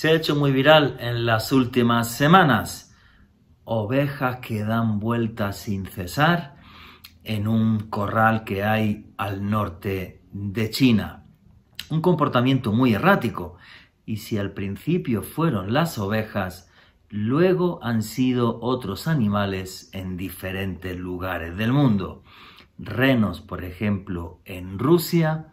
se ha hecho muy viral en las últimas semanas. Ovejas que dan vueltas sin cesar en un corral que hay al norte de China. Un comportamiento muy errático. Y si al principio fueron las ovejas, luego han sido otros animales en diferentes lugares del mundo. Renos, por ejemplo, en Rusia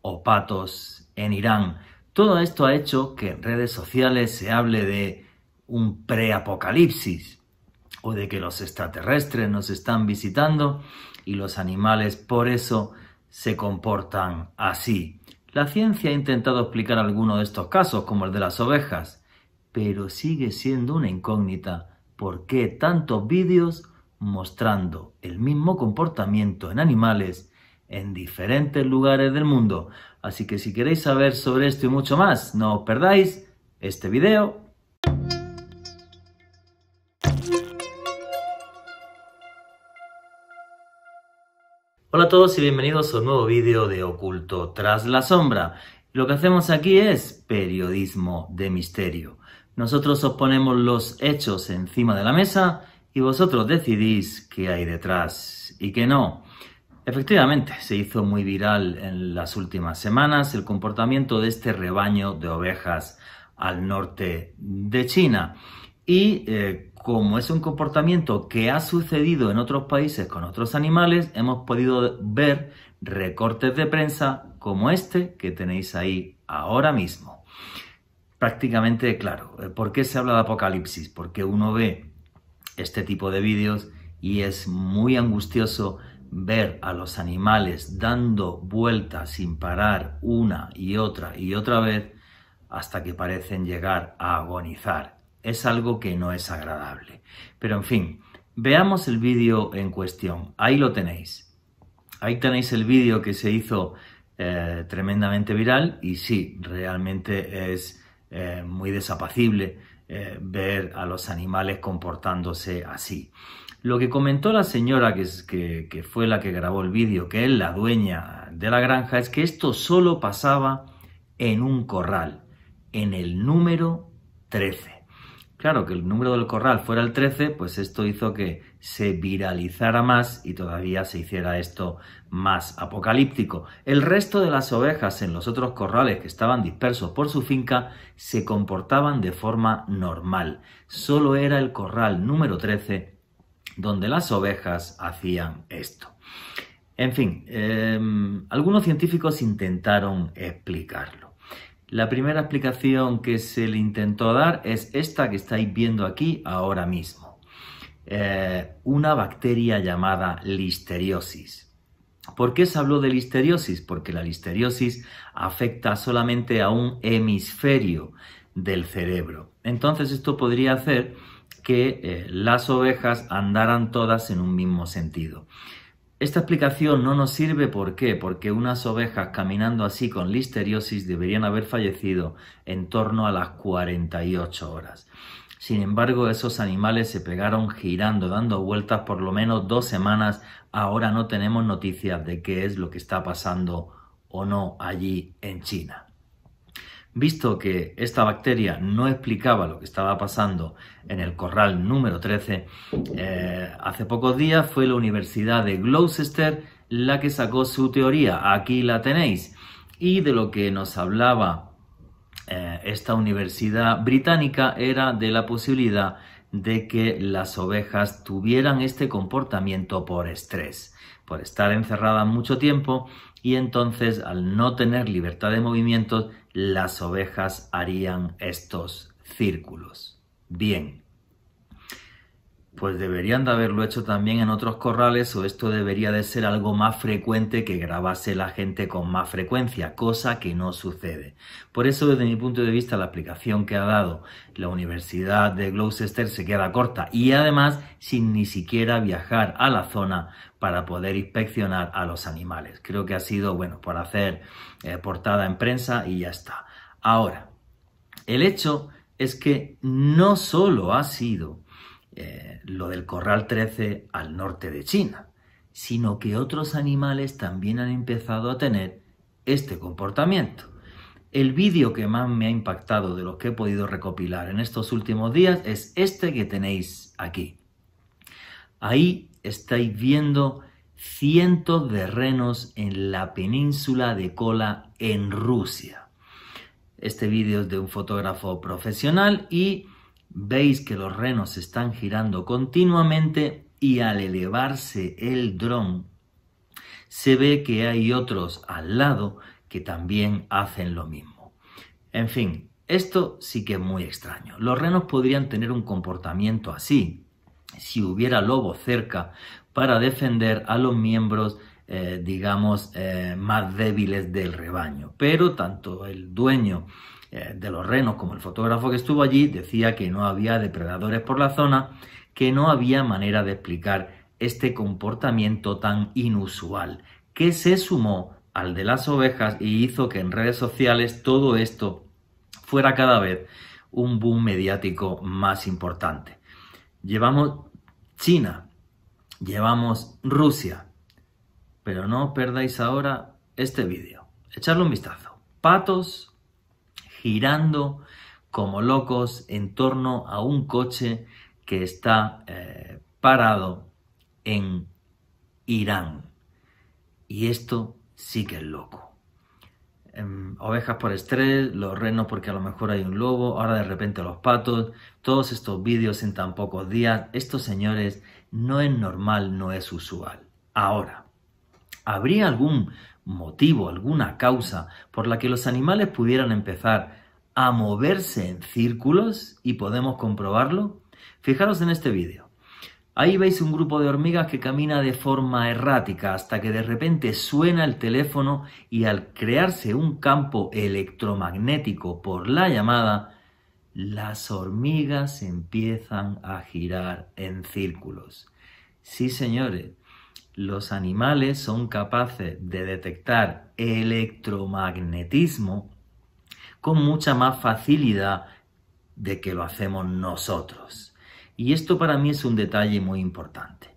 o patos en Irán. Todo esto ha hecho que en redes sociales se hable de un preapocalipsis o de que los extraterrestres nos están visitando y los animales por eso se comportan así. La ciencia ha intentado explicar algunos de estos casos, como el de las ovejas, pero sigue siendo una incógnita por qué tantos vídeos mostrando el mismo comportamiento en animales en diferentes lugares del mundo. Así que si queréis saber sobre esto y mucho más, no os perdáis este video. Hola a todos y bienvenidos a un nuevo vídeo de Oculto tras la sombra. Lo que hacemos aquí es periodismo de misterio. Nosotros os ponemos los hechos encima de la mesa y vosotros decidís qué hay detrás y qué no. Efectivamente, se hizo muy viral en las últimas semanas el comportamiento de este rebaño de ovejas al norte de China. Y eh, como es un comportamiento que ha sucedido en otros países con otros animales, hemos podido ver recortes de prensa como este que tenéis ahí ahora mismo. Prácticamente claro, eh, ¿por qué se habla de apocalipsis? Porque uno ve este tipo de vídeos y es muy angustioso ver a los animales dando vueltas sin parar una y otra y otra vez hasta que parecen llegar a agonizar. Es algo que no es agradable. Pero en fin, veamos el vídeo en cuestión. Ahí lo tenéis. Ahí tenéis el vídeo que se hizo eh, tremendamente viral y sí, realmente es eh, muy desapacible eh, ver a los animales comportándose así. Lo que comentó la señora que, que, fue la que grabó el vídeo, que es la dueña de la granja, es que esto solo pasaba en un corral, en el número 13. Claro, que el número del corral fuera el 13, pues esto hizo que se viralizara más y todavía se hiciera esto más apocalíptico. El resto de las ovejas en los otros corrales que estaban dispersos por su finca se comportaban de forma normal. Solo era el corral número 13 donde las ovejas hacían esto. En fin, em, algunos científicos intentaron explicarlo. La primera explicación que se le intentó dar es esta que estáis viendo aquí ahora mismo. Eh, una bacteria llamada listeriosis. ¿Por qué se habló de listeriosis? Porque la listeriosis afecta solamente a un hemisferio del cerebro. Entonces esto podría hacer que eh, las ovejas andaran todas en un mismo sentido. Esta explicación no nos sirve ¿por qué? Porque unas ovejas caminando así con listeriosis deberían haber fallecido en torno a las 48 horas. Sin embargo, esos animales se pegaron girando, dando vueltas por lo menos dos semanas. Ahora no tenemos noticias de qué es lo que está pasando o no allí en China. Visto que esta bacteria no explicaba lo que estaba pasando en el corral número 13, eh, hace pocos días fue la Universidad de Gloucester la que sacó su teoría. Aquí la tenéis. Y de lo que nos hablaba eh, esta universidad británica era de la posibilidad de que las ovejas tuvieran este comportamiento por estrés, por estar encerradas mucho tiempo y entonces al no tener libertad de movimientos las ovejas harían estos círculos. Bien, pues deberían de haberlo hecho también en otros corrales o esto debería de ser algo más frecuente que grabase la gente con más frecuencia, cosa que no sucede. Por eso desde mi punto de vista la aplicación que ha dado la Universidad de Gloucester se queda corta y además sin ni siquiera viajar a la zona para poder inspeccionar a los animales. Creo que ha sido, bueno, por hacer eh, portada en prensa y ya está. Ahora, el hecho es que no solo ha sido eh, lo del corral 13 al norte de China, sino que otros animales también han empezado a tener este comportamiento. El vídeo que más me ha impactado de los que he podido recopilar en estos últimos días es este que tenéis aquí. Ahí estáis viendo cientos de renos en la península de Kola en Rusia. Este vídeo es de un fotógrafo profesional y Veis que los renos están girando continuamente y al elevarse el dron, se ve que hay otros al lado que también hacen lo mismo. En fin, esto sí que es muy extraño. Los renos podrían tener un comportamiento así si hubiera lobo cerca para defender a los miembros eh, digamos, eh, más débiles del rebaño. Pero tanto el dueño eh, de los renos, como el fotógrafo que estuvo allí, decía que no había depredadores por la zona, que no había manera de explicar este comportamiento tan inusual, que se sumó al de las ovejas y hizo que en redes sociales todo esto fuera cada vez un boom mediático más importante. Llevamos China, llevamos Rusia, pero no perdáis ahora este vídeo. Echadle un vistazo. Patos girando como locos en torno a un coche que está eh, parado en Irán. Y esto sí que es loco em, ovejas por estrés, los renos porque a lo mejor hay un lobo, ahora de repente los patos, todos estos vídeos en tan pocos días, estos señores, no es normal, no es usual. Ahora, ¿habría algún motivo, alguna causa por la que los animales pudieran empezar a moverse en círculos y podemos comprobarlo? Fijaros en este vídeo. Ahí veis un grupo de hormigas que camina de forma errática hasta que de repente suena el teléfono y al crearse un campo electromagnético por la llamada, las hormigas empiezan a girar en círculos. Sí, señores, los animales son capaces de detectar electromagnetismo con mucha más facilidad de que lo hacemos nosotros. Y esto para mí es un detalle muy importante.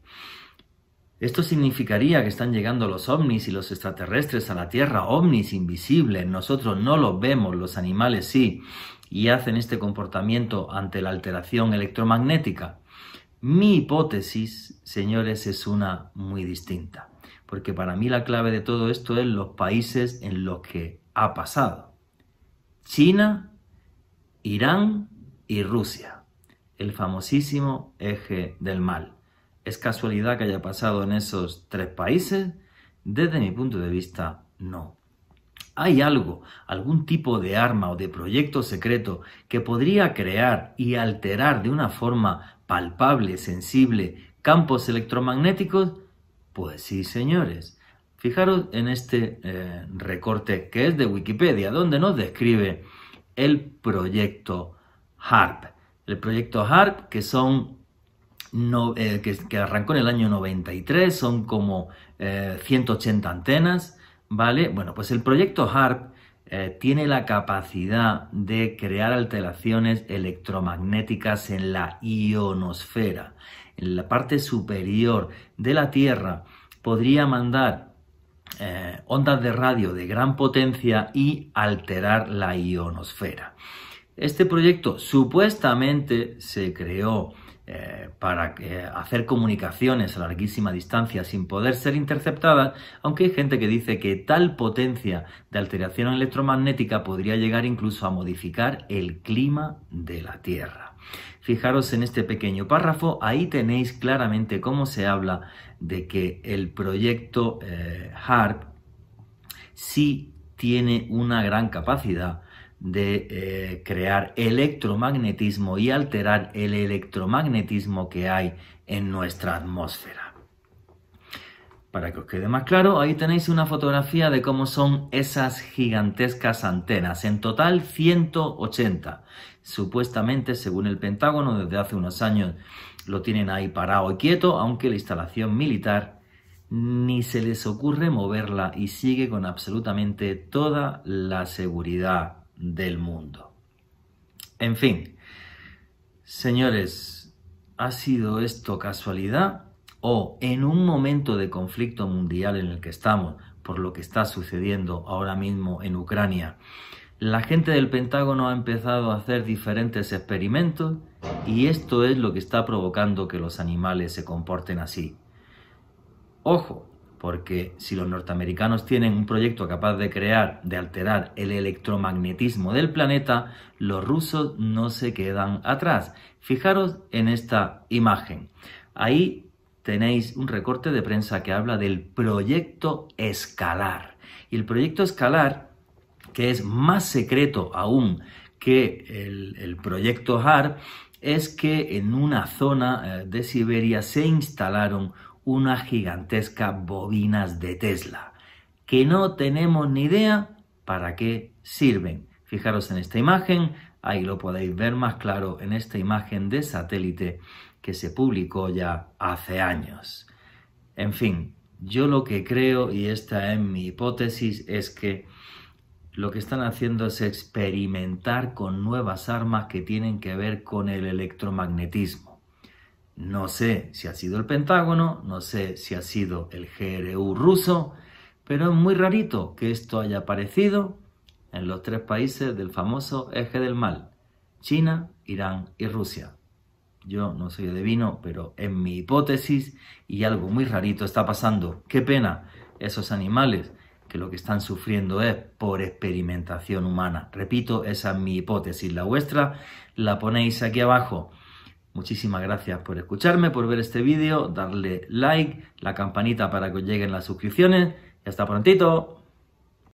Esto significaría que están llegando los ovnis y los extraterrestres a la Tierra, ovnis invisibles, nosotros no los vemos, los animales sí, y hacen este comportamiento ante la alteración electromagnética. Mi hipótesis, señores, es una muy distinta, porque para mí la clave de todo esto es los países en los que ha pasado. China, Irán y Rusia, el famosísimo eje del mal. ¿Es casualidad que haya pasado en esos tres países? Desde mi punto de vista, no hay algo, algún tipo de arma o de proyecto secreto que podría crear y alterar de una forma palpable, sensible, campos electromagnéticos? Pues sí, señores. Fijaros en este eh, recorte que es de Wikipedia, donde nos describe el proyecto HARP. El proyecto HARP, que son eh, que, arrancó en el año 93, son como 180 eh, antenas ¿vale? Bueno, pues el proyecto HARP eh, tiene la capacidad de crear alteraciones electromagnéticas en la ionosfera. En la parte superior de la Tierra podría mandar eh, ondas de radio de gran potencia y alterar la ionosfera. Este proyecto supuestamente se creó eh, para eh, hacer comunicaciones a larguísima distancia sin poder ser interceptadas, aunque hay gente que dice que tal potencia de alteración electromagnética podría llegar incluso a modificar el clima de la Tierra. Fijaros en este pequeño párrafo, ahí tenéis claramente cómo se habla de que el proyecto eh, HARP sí tiene una gran capacidad de eh, crear electromagnetismo y alterar el electromagnetismo que hay en nuestra atmósfera. Para que os quede más claro, ahí tenéis una fotografía de cómo son esas gigantescas antenas, en total 180. Supuestamente, según el Pentágono, desde hace unos años lo tienen ahí parado y quieto, aunque la instalación militar ni se les ocurre moverla y sigue con absolutamente toda la seguridad del mundo. En fin, señores, ¿ha sido esto casualidad? ¿O en un momento de conflicto mundial en el que estamos, por lo que está sucediendo ahora mismo en Ucrania, la gente del Pentágono ha empezado a hacer diferentes experimentos y esto es lo que está provocando que los animales se comporten así. Ojo, porque si los norteamericanos tienen un proyecto capaz de crear, de alterar el electromagnetismo del planeta, los rusos no se quedan atrás. Fijaros en esta imagen. Ahí tenéis un recorte de prensa que habla del proyecto escalar. Y el proyecto escalar, que es más secreto aún que el, proyecto HAR, es que en una zona eh, de Siberia se instalaron unas gigantescas bobinas de Tesla, que no tenemos ni idea para qué sirven. Fijaros en esta imagen, ahí lo podéis ver más claro en esta imagen de satélite que se publicó ya hace años. En fin, yo lo que creo, y esta es mi hipótesis, es que lo que están haciendo es experimentar con nuevas armas que tienen que ver con el electromagnetismo no sé si ha sido el Pentágono, no sé si ha sido el GRU ruso, pero es muy rarito que esto haya aparecido en los tres países del famoso eje del mal, China, Irán y Rusia. Yo no soy adivino, pero es mi hipótesis y algo muy rarito está pasando. Qué pena esos animales que lo que están sufriendo es por experimentación humana. Repito, esa es mi hipótesis. La vuestra la ponéis aquí abajo. Muchísimas gracias por escucharme, por ver este vídeo, darle like, la campanita para que os lleguen las suscripciones y hasta prontito.